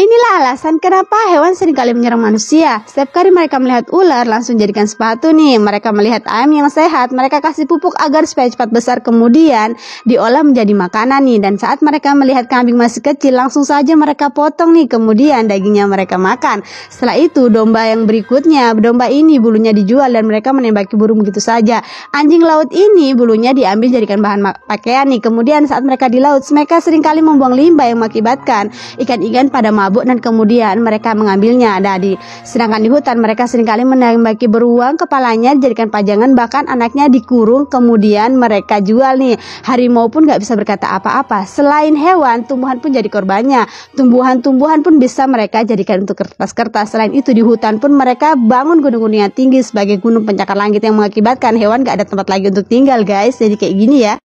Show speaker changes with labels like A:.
A: Inilah alasan kenapa hewan seringkali menyerang manusia. Setiap kali mereka melihat ular, langsung jadikan sepatu nih. Mereka melihat ayam yang sehat, mereka kasih pupuk agar supaya cepat besar. Kemudian diolah menjadi makanan nih. Dan saat mereka melihat kambing masih kecil, langsung saja mereka potong nih. Kemudian dagingnya mereka makan. Setelah itu domba yang berikutnya, domba ini bulunya dijual dan mereka menembaki burung begitu saja. Anjing laut ini bulunya diambil jadikan bahan pakaian nih. Kemudian saat mereka di laut, mereka seringkali membuang limbah yang mengakibatkan ikan-ikan pada mabuk mabuk dan kemudian mereka mengambilnya. ada nah, di, sedangkan di hutan mereka seringkali menembaki beruang kepalanya dijadikan pajangan bahkan anaknya dikurung kemudian mereka jual nih. Harimau pun nggak bisa berkata apa-apa. Selain hewan, tumbuhan pun jadi korbannya. Tumbuhan-tumbuhan pun bisa mereka jadikan untuk kertas-kertas. Selain itu di hutan pun mereka bangun gunung-gunung yang tinggi sebagai gunung pencakar langit yang mengakibatkan hewan gak ada tempat lagi untuk tinggal guys. Jadi kayak gini ya.